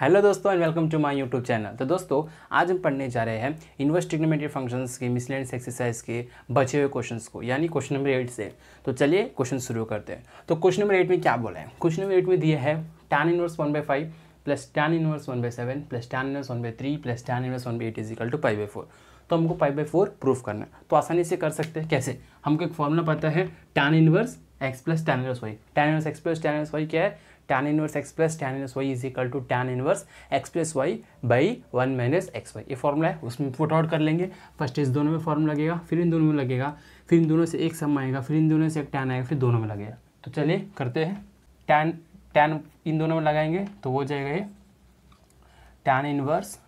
hello दोस्तों and welcome to my YouTube channel तो दोस्तों आज हम पढ़ने जा रहे हैं इन्वर्स ट्रिग्नोमेट्री फंक्शंस के मिसलेंस एक्सरसाइज के बचे हुए क्वेश्चंस को यानी क्वेश्चन नंबर एट से तो चलिए क्वेश्चन शुरू करते हैं तो क्वेश्चन नंबर एट में क्या बोला है क्वेश्चन नंबर एट में दिया है tan inverse one by five plus tan inverse one by seven plus tan inverse one by three plus tan inverse one by eight is equal to five by four तो हमको five by four proof करना है तो आसानी से कर सकते हैं कैसे हमको एक फॉर्मूला पता है tan inverse x plus tan inverse y tan inverse x plus tan inverse y क्या है tan inverse x plus tan inverse y is equal to tan inverse x plus y by one minus x y ये formula है उसमें put out कर लेंगे first इस दोनों में फॉर्म लगेगा फिर इन दोनों में लगेगा फिर इन दोनों से एक सम आएगा फिर इन दोनों से एक टैन आएगा फिर दोनों में लगेगा तो चलिए करते हैं टैन टैन इन दोनों में लगाएंगे तो हो जाएगा ये tan inverse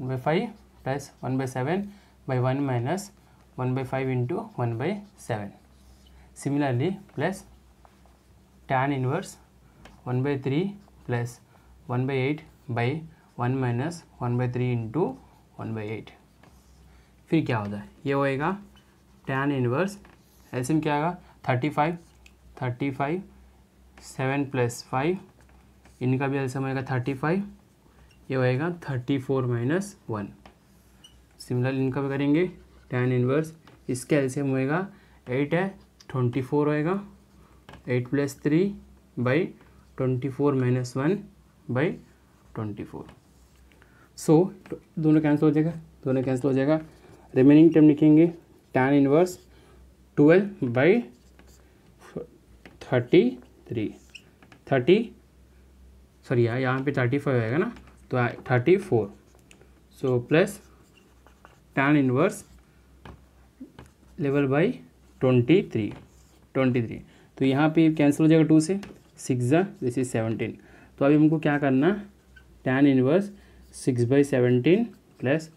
one by five plus one by seven by one minus one by five into one by seven similarly plus tan inverse one by three plus one by eight by one minus one by three into one by eight फिर क्या होता है ये होएगा tan inverse ऐसे में क्या होगा thirty five thirty five seven plus five इनका भी एल्सियम होएगा थर्टी फाइव ये होएगा thirty four minus one similarly इनका भी करेंगे tan इनवर्स इसका एल्सियम होएगा एट है ट्वेंटी फोर होएगा eight plus three by twenty four minus one by twenty four so तो दोनों कैंसिल हो जाएगा दोनों कैंसिल हो जाएगा रिमेनिंग टर्म लिखेंगे tan inverse twelve by thirty three thirty sorry यार यहाँ पे थर्टी फाइव आएगा ना तो thirty four so plus tan inverse level by twenty three twenty three तो यहाँ पे कैंसिल हो जाएगा टू से सिक्स ज़ा दिस इज सेवनटीन तो अभी हमको क्या करना tan inverse six by seventeen plus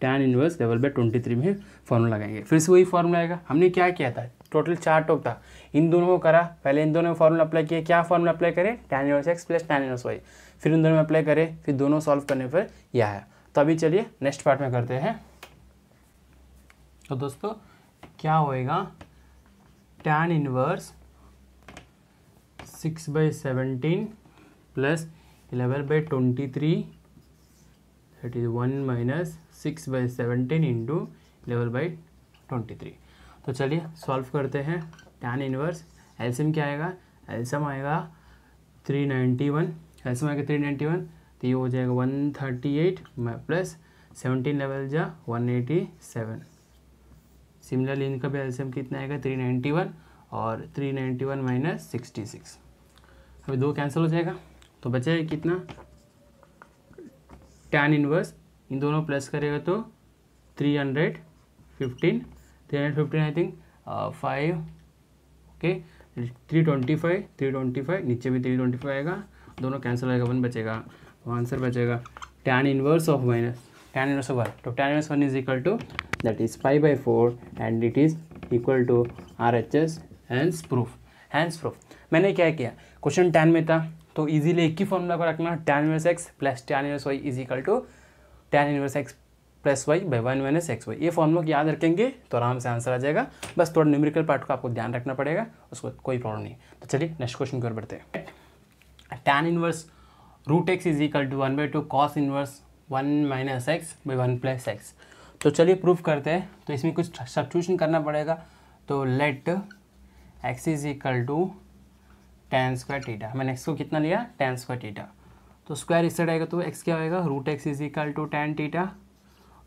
tan inverse double by twenty three में फॉर्मूला लगाएंगे फिर से वही फॉर्मूला आएगा हमने क्या किया था टोटल चार टॉप था इन दोनों को करा पहले इन दोनों में फॉर्मूला अप्लाई किया क्या फॉर्मूला अप्लाई करें tan inverse x plus tan inverse y फिर इन दोनों में अप्लाई करें फिर दोनों सॉल्व करने पर यह आया तो अभी चलिए नेक्स्ट पार्ट में करते हैं तो दोस्तों क्या होएगा tan inverse 6 by 17 plus 11 by 23 that is 1 minus 6 by 17 into 11 by 23 तो चलिए सॉल्व करते हैं tan इनवर्स एल्सियम क्या आएगा एल्सियम आएगा 391 एल्सियम आएगा 391 तो ये हो जाएगा 138 प्लस 17 लेवल जा 187 सिमिलरली इनका भी एलसीएम कितना आएगा थ्री नाइन्टी वन और three ninety one minus sixty six अभी दो कैंसिल हो जाएगा तो बचेगा कितना टेन इनवर्स इन दोनों प्लस करेगा तो three hundred fifteen three hundred fifteen I think five okay three twenty five three twenty five नीचे भी थ्री ट्वेंटी फाइव आएगा दोनों कैंसिल आएगा वन बचेगा तो आंसर बचेगा tan inverse of minus tan inverse of 1 so tan inverse 1 is equal to that is pi by 4 and it is equal to RHS hence proof hence proof मैंने क्या किया question ten में था तो easily एक ही formula को रखना tan inverse x plus tan inverse y is equal to tan inverse x plus y by one minus x y ये फॉर्मूला को याद रखेंगे तो आराम से आंसर आ जाएगा बस थोड़ा न्यूमेरिकल पार्ट को आपको ध्यान रखना पड़ेगा उसको कोई प्रॉब्लम नहीं तो चलिए नेक्स्ट क्वेश्चन की ओर बढ़ते हैं tan inverse root x is equal to one by two cos inverse one minus x by one plus x तो चलिए प्रूफ करते हैं तो इसमें कुछ सब्सटीट्यूशन करना पड़ेगा तो let x is equal to tan square theta मैंने एक्स को कितना लिया टेन स्क्वायर टीटा तो स्क्वायर इस साइड आएगा तो एक्स क्या आएगा root x is equal to tan theta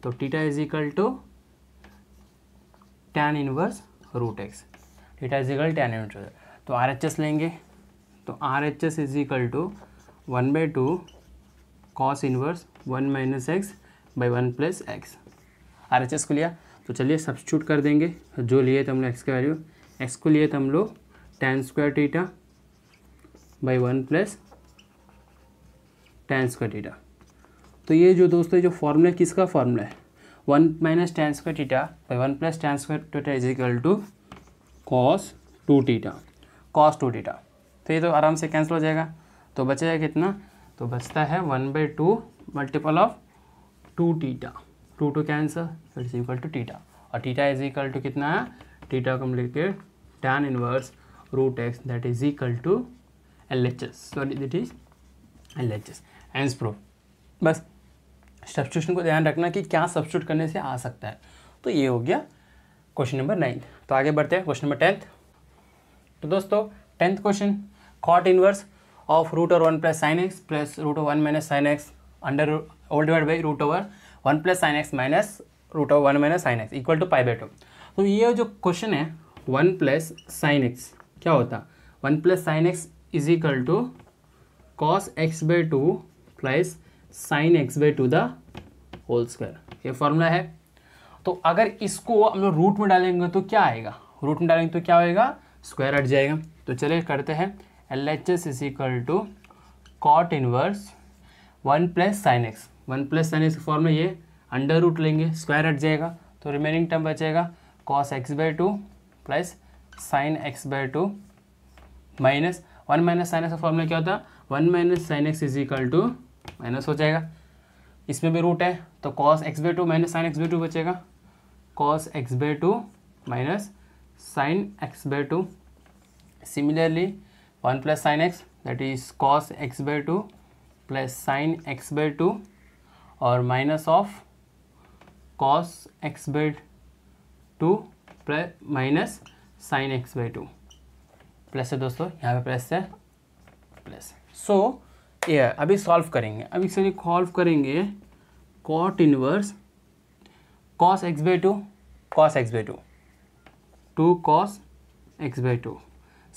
तो theta is equal to tan inverse root x theta is equal tan inverse तो आर एच एस लेंगे तो R H S is equal to one by two cos inverse one minus x by one plus x R H S को लिया तो चलिए substitute कर देंगे जो लिए थे हम लोग एक्स के वैल्यू एक्स को लिए थे हम लोग tan square theta by one plus tan square theta तो ये जो दोस्तों जो फॉर्मूला है किसका फॉर्मूला है one minus tan square theta by one plus tan square theta is equal to cos two theta cos two theta तो ये तो आराम से कैंसिल हो जाएगा तो बचेगा कितना तो बचता है one by two multiple of two theta two two cancel फिर इज इक्वल टू टीटा और टीटा इज इक्वल टू कितना है टीटा को हम लेके tan inverse root x that is equal to L H S sorry that is L H S hence proof बस substitution को ध्यान रखना कि क्या सब्सट्यूट करने से आ सकता है तो ये हो गया क्वेश्चन नंबर नाइन्थ तो आगे बढ़ते हैं क्वेश्चन नंबर टेंथ तो दोस्तों tenth question cot inverse of root over one plus sine x plus root over one minus sine x under whole divide by root over one plus sine x minus root over one minus sine x equal to pi by two तो ये जो question है one plus sine x क्या होता one plus sine x is equal to cos x by two plus sine x by two the whole square ये formula है तो अगर इसको हम लोग रूट में डालेंगे तो क्या आएगा रूट में डालेंगे तो क्या होएगा स्क्वायर हट जाएगा तो चलिए करते हैं L H S is equal to cot inverse one plus sine x one plus sine x form में ये अंडर रूट लेंगे स्क्वायर हट जाएगा तो रिमेनिंग टर्म बचेगा cos x by two plus sine x by two minus one minus sine x का formula क्या होता है one minus sine x is equal to minus हो जाएगा इसमें भी रूट है तो cos x by two minus sine x by two बचेगा cos x by two minus sine x by two similarly one plus sine x that is cos x by two plus sine x by two और minus of cos x by two plus minus sine x by two plus है दोस्तों यहाँ पे plus है plus so ये अभी solve करेंगे अभी सर सॉल्व करेंगे cot inverse cos x by two cos x by two two cos x by two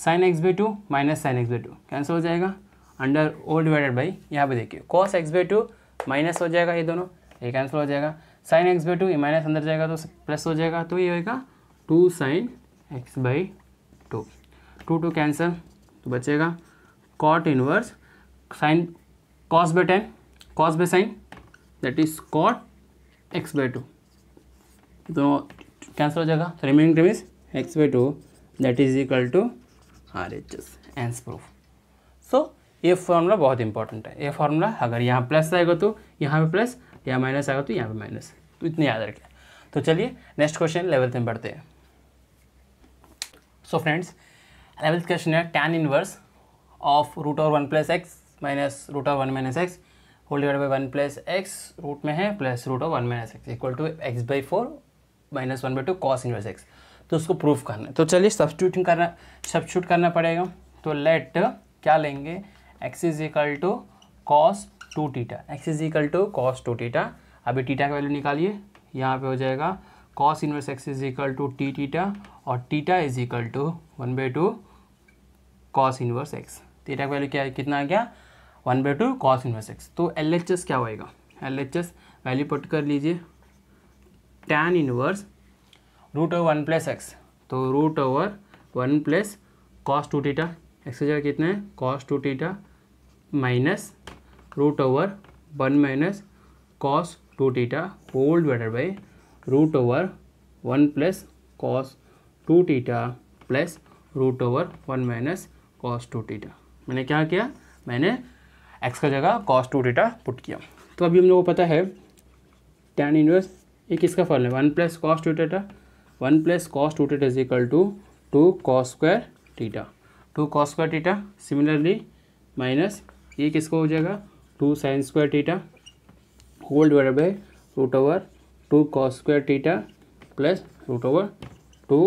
sine x by two minus sine x by two cancel हो जाएगा under whole divided by यहाँ पे देखिए cos x by two minus हो जाएगा ये दोनों ये कैंसिल हो जाएगा साइन एक्स बाई टू ये माइनस अंदर जाएगा तो प्लस हो जाएगा तो ये होएगा to sine x by two two two cancel तो बचेगा cot inverse sine cos by tan cos by sine that is cot x by two तो कैंसिल हो जाएगा remaining term is x by two that is equal to R H S hence proof so ये formula बहुत important है ये formula अगर यहाँ plus आएगा तो यहाँ पे प्लस या माइनस आएगा तो यहाँ पे माइनस तो इतने याद रखें तो चलिए नेक्स्ट क्वेश्चन लेवल्थ में बढ़ते हैं सो फ्रेंड्स लेवल्थ क्वेश्चन है टेन इनवर्स ऑफ रूट और one plus x minus root और one minus x whole divide by one plus x root में है प्लस रूट और one minus x equal to x by four minus one by two cos inverse x तो उसको proof करना है तो चलिए सब्सटीट्यूट करना सब्सिट्यूट करना पड़ेगा तो लेट क्या लेंगे x is equal to cos two theta x is equal to cos two theta अभी टीटा का वैल्यू निकालिए यहाँ पे हो जाएगा cos inverse x is equal to टी टीटा और theta is equal to one by two cos inverse x theta का वैल्यू क्या है कितना आ गया one by two cos inverse x तो एल एच एस क्या होएगा L H S value put कर लीजिए tan inverse root over one plus x तो root over one plus cos two theta x की जगह कितना है cos two theta minus root over one minus cos two theta whole divided by root over one plus cos two theta plus root over one minus cos two theta मैंने क्या किया मैंने x का जगह कॉस टू टीटा पुट किया तो अभी हम लोगों को पता है टैन इनवर्स ये किसका फॉर्मूला है one plus cos two theta one plus cos two theta is two two cos square theta two 2 cos square theta minus ये किसको हो जाएगा two sine square theta whole divide by root over two cos square theta plus root over two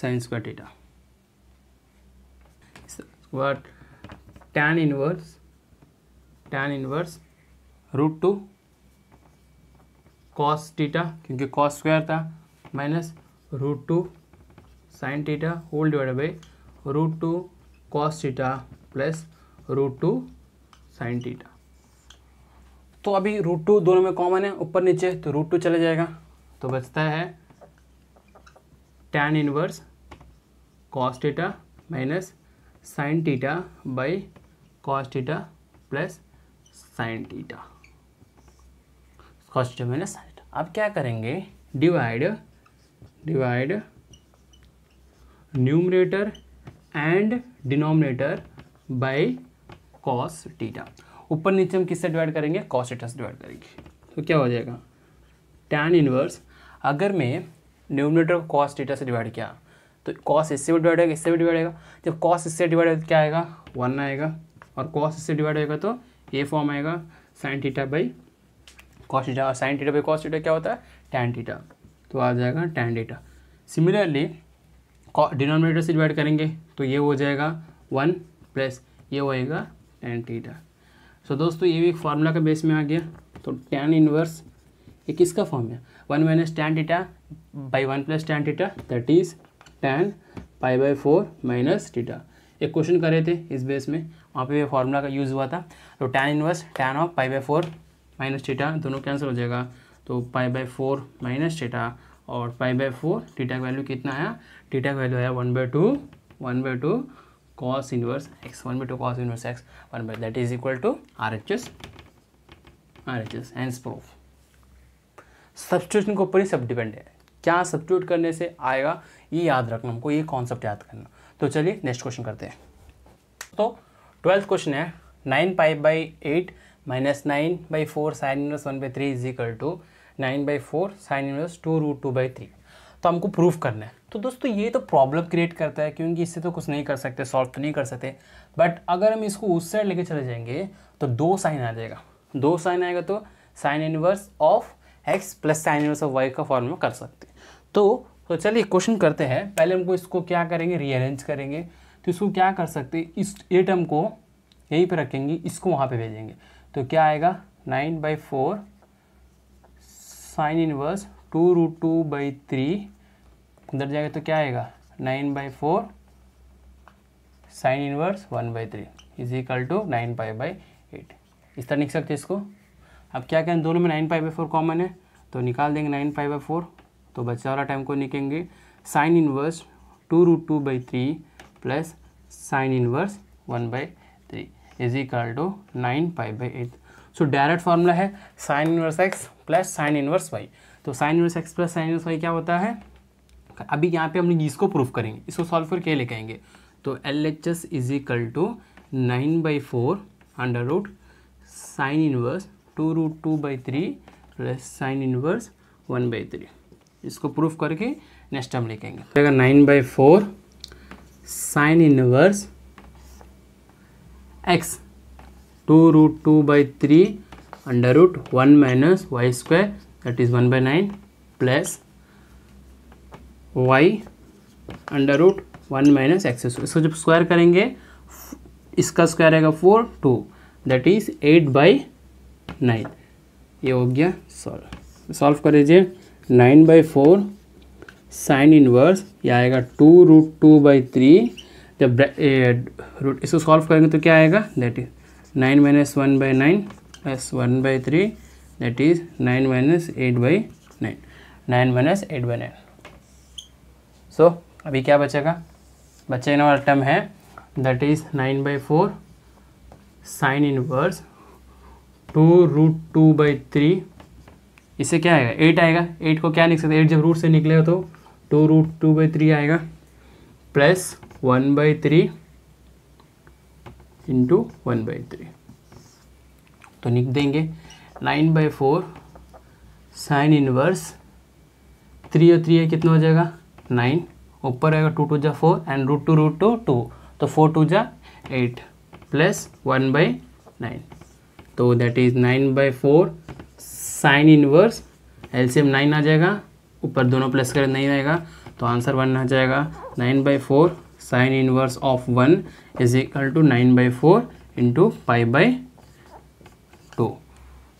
sine square theta what tan inverse tan inverse root two cos theta क्योंकि cos square था minus root two sine theta whole divide by root two cos theta plus root two sine theta तो अभी root two दोनों में common है ऊपर नीचे तो रूट टू चले जाएगा तो बचता है tan inverse cos theta minus sine theta by cos theta plus sine theta first जो मैंने अब क्या करेंगे divide divide numerator and denominator by cos theta ऊपर नीचे हम किससे डिवाइड करेंगे कॉस टीटा से डिवाइड करेंगे तो क्या हो जाएगा टैन इनवर्स अगर मैं न्यूमिनेटर को कॉस टीटा से डिवाइड किया तो कॉस इससे भी डिवाइड होगा इससे भी डिवाइड होगा जब कॉस इससे डिवाइड होगा तो क्या आएगा वन आएगा और कॉस इससे डिवाइड होगा तो ए फॉर्म आएगा साइन टीटा बाई कॉस और साइन टीटा बाई कॉस क्या होता है टैन टीटा तो आ जाएगा टैन डीटा सिमिलरली डिनोमिनेटर से डिवाइड करेंगे तो ये हो जाएगा वन प्लस ये होएगा टेन टीटा सो so, दोस्तों ये भी एक फार्मूला के बेस में आ गया तो टेन इनवर्स ये किसका फॉर्म है one minus tan theta by one plus tan theta that is tan pi by four minus theta एक क्वेश्चन करे थे इस बेस में वहाँ पे ये फार्मूला का यूज़ हुआ था तो tan inverse tan of pi by four minus theta दोनों कैंसिल हो जाएगा तो pi by four minus theta और पाई बाई फोर टीटा का वैल्यू कितना आया टीटा का वैल्यू आया one by two one by two cos inverse x one by two cos inverse x one by that is equal to R H S R H S hence proof substitution के ऊपर ही सब depend है क्या substitute करने से आएगा ये याद रखना हमको ये कॉन्सेप्ट याद करना तो चलिए नेक्स्ट क्वेश्चन करते हैं तो ट्वेल्थ क्वेश्चन है nine pi by eight minus nine by four sine inverse one by three is equal to nine by four sine inverse two root two by three तो हमको प्रूफ करना है तो दोस्तों ये तो प्रॉब्लम क्रिएट करता है क्योंकि इससे तो कुछ नहीं कर सकते सॉल्व तो नहीं कर सकते बट अगर हम इसको उस साइड लेके चले जाएंगे तो दो साइन आ जाएगा दो साइन आएगा तो sine inverse of x plus sine inverse of y का फॉर्मूला कर सकते तो, तो चलिए क्वेश्चन करते हैं पहले हमको इसको क्या करेंगे रीअरेंज करेंगे तो इसको क्या कर सकते इस ए टर्म को यहीं पर रखेंगे इसको वहाँ पर भेजेंगे तो क्या आएगा nine by four sine inverse two root two by three अंदर जाएगा तो क्या आएगा nine by four sine inverse one by three is equal to nine pi by eight इस तरह लिख सकते हैं इसको अब क्या कहें दोनों में nine pi by four common है तो निकाल देंगे नाइन पाई बाई फोर तो बच्चा वाला टाइम को निकलेंगे sine inverse two root two by three plus sine inverse one by three is equal to nine pi by eight so direct formula है sine inverse x plus sine inverse y तो sine inverse x plus sine inverse y क्या होता है अभी यहाँ पे हम लोग इसको प्रूफ करेंगे इसको सॉल्व करके लेके आएंगे तो L H S is equal to nine by four under root sine inverse two root two by three plus sine inverse one by three इसको प्रूफ करके नेक्स्ट हम लिखेंगे nine by four sine inverse x two root two by three under root one minus y square that is one by nine plus y under root one minus x square इसको जब square करेंगे इसका square आएगा four two that is eight by nine ये हो गया solve solve कर लीजिए nine by four sine inverse ये आएगा two root two by three जब रूट इसको सॉल्व करेंगे तो क्या आएगा that is nine minus one by nine plus one by three that is nine minus eight by nine nine minus eight by nine so अभी क्या बचेगा का नंबर टर्म है that is nine by four sine inverse two root two by three इससे क्या आएगा eight आएगा eight को क्या लिख सकते एट जब रूट से निकलेगा तो two root two by three आएगा plus one by three into one by three तो लिख देंगे nine by four sine inverse three और थ्री है कितना हो जाएगा नाइन ऊपर आएगा टू टू जा four and root two root two two तो फोर टू जा eight plus one by nine तो that is nine by four sine inverse m nine आ जाएगा ऊपर दोनों प्लस करें नहीं आएगा तो आंसर वन आ जाएगा nine by four sine inverse of one is equal to nine by four into five by two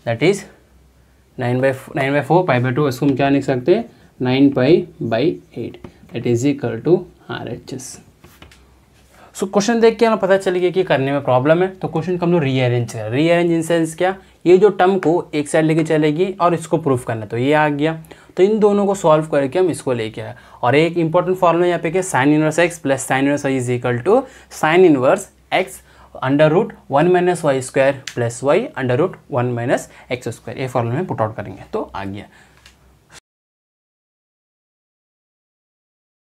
that is nine by nine by four five by two इसको हम क्या लिख सकते हैं nine pi by eight that is equal to R H S so question देख के हमें पता चल गया कि करने में प्रॉब्लम है तो क्वेश्चन को हम लोग रीअरेंज कर रीअरेंज इन सेंस क्या ये जो टर्म को एक साइड लेके चलेगी और इसको प्रूफ करना तो ये आ गया तो इन दोनों को सॉल्व करके हम इसको लेके आए और एक इंपॉर्टेंट फॉर्मूला यहाँ पे क्या sine inverse x plus sine inverse y is equal to sine inverse x under root one minus y square plus y under root one minus x square ये फॉर्मूला में पुट आउट करेंगे तो आ गया